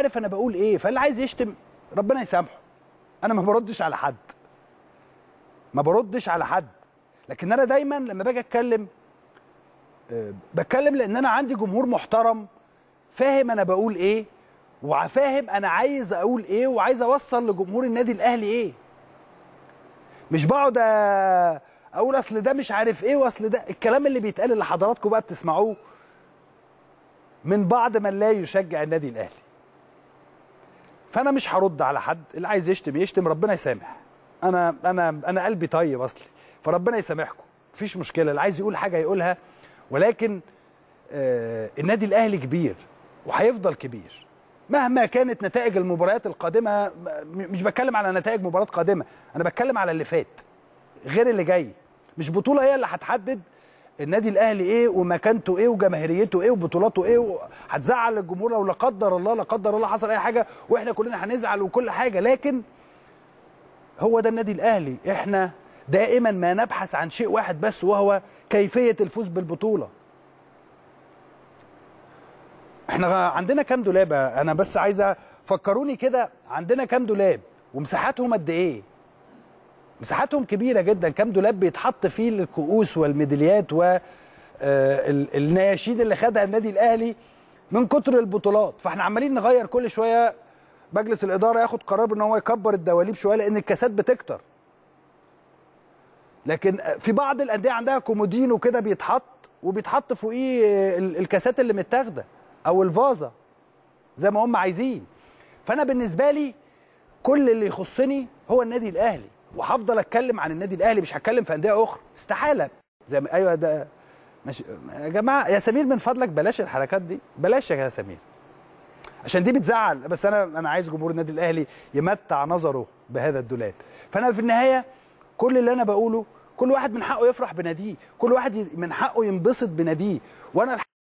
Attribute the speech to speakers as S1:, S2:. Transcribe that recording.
S1: عارف انا بقول ايه فاللي عايز يشتم ربنا يسامحه انا ما بردش على حد ما بردش على حد لكن انا دايما لما باجي اتكلم آه، بتكلم لان انا عندي جمهور محترم فاهم انا بقول ايه وفاهم انا عايز اقول ايه وعايز اوصل لجمهور النادي الاهلي ايه مش بقعد اقول اصل ده مش عارف ايه واصل ده الكلام اللي بيتقال اللي حضراتكم بقى بتسمعوه من بعض من لا يشجع النادي الاهلي فانا مش هرد على حد اللي عايز يشتم يشتم ربنا يسامح انا انا انا قلبي طيب اصلي فربنا يسامحكم مفيش مشكله اللي عايز يقول حاجه يقولها ولكن آه النادي الاهلي كبير وهيفضل كبير مهما كانت نتائج المباريات القادمه مش بتكلم على نتائج مباراه قادمه انا بتكلم على اللي فات غير اللي جاي مش بطوله هي اللي هتحدد النادي الاهلي ايه ومكانته ايه وجماهيريته ايه وبطولاته ايه هتزعل الجمهور لو لا قدر الله لا قدر الله حصل اي حاجه واحنا كلنا هنزعل وكل حاجه لكن هو ده النادي الاهلي احنا دائما ما نبحث عن شيء واحد بس وهو كيفيه الفوز بالبطوله احنا عندنا كام دولاب انا بس عايزه فكروني كده عندنا كام دولاب ومساحتهم قد ايه مساحاتهم كبيره جدا كام دولاب بيتحط فيه الكؤوس والميداليات والنياشيد آه، اللي خدها النادي الاهلي من كتر البطولات فاحنا عمالين نغير كل شويه مجلس الاداره ياخد قرار ان هو يكبر الدواليب شويه لان الكاسات بتكتر لكن في بعض الانديه عندها كومودينو كده بيتحط وبيتحط فوقيه الكاسات اللي متاخده او الفازه زي ما هم عايزين فانا بالنسبه لي كل اللي يخصني هو النادي الاهلي وهفضل اتكلم عن النادي الاهلي مش هتكلم في انديه اخرى استحاله زي ما ايوه ده مش يا جماعه يا سمير من فضلك بلاش الحركات دي بلاش يا سمير عشان دي بتزعل بس انا انا عايز جمهور النادي الاهلي يمتع نظره بهذا الدولاب فانا في النهايه كل اللي انا بقوله كل واحد من حقه يفرح بناديه كل واحد من حقه ينبسط بناديه وانا